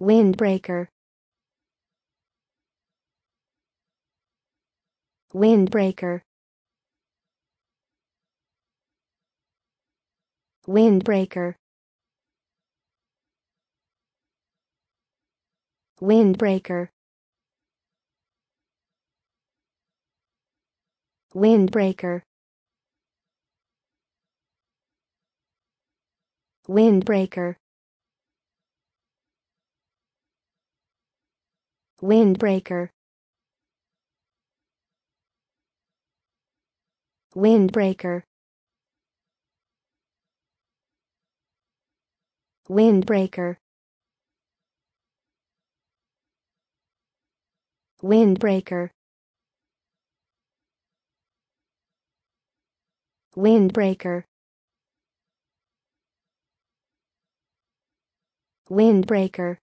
Windbreaker Windbreaker Windbreaker Windbreaker Windbreaker Windbreaker Windbreaker Windbreaker Windbreaker Windbreaker Windbreaker Windbreaker